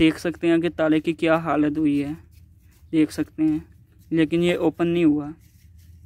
देख सकते हैं कि ताले की क्या हालत हुई है देख सकते हैं लेकिन ये ओपन नहीं हुआ